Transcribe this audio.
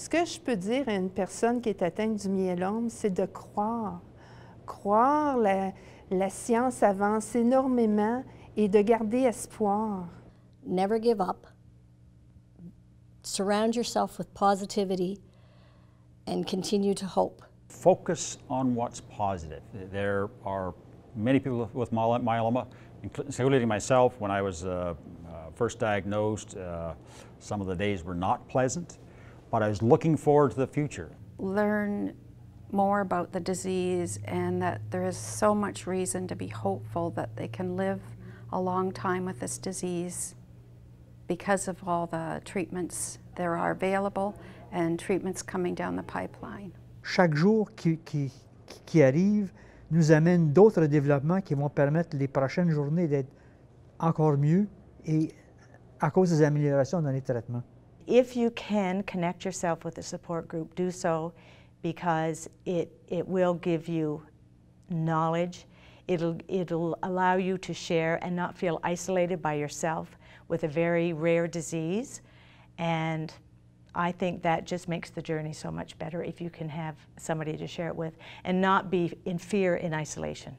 Ce que je peux dire à une personne qui est atteinte du myélome, c'est de croire. Croire, la, la science avance énormément et de garder espoir. Never give up. Surround yourself with positivity and continue to hope. Focus on what's positive. There are many people with myeloma, including myself, when I was uh, uh, first diagnosed, uh, some of the days were not pleasant but I was looking forward to the future. Learn more about the disease and that there is so much reason to be hopeful that they can live a long time with this disease because of all the treatments there are available and treatments coming down the pipeline. Chaque jour qui, qui, qui arrive nous amène d'autres développements qui vont permettre les prochaines journées d'être encore mieux et à cause des améliorations dans les traitements if you can connect yourself with a support group, do so because it, it will give you knowledge. It'll, it'll allow you to share and not feel isolated by yourself with a very rare disease. And I think that just makes the journey so much better if you can have somebody to share it with and not be in fear in isolation.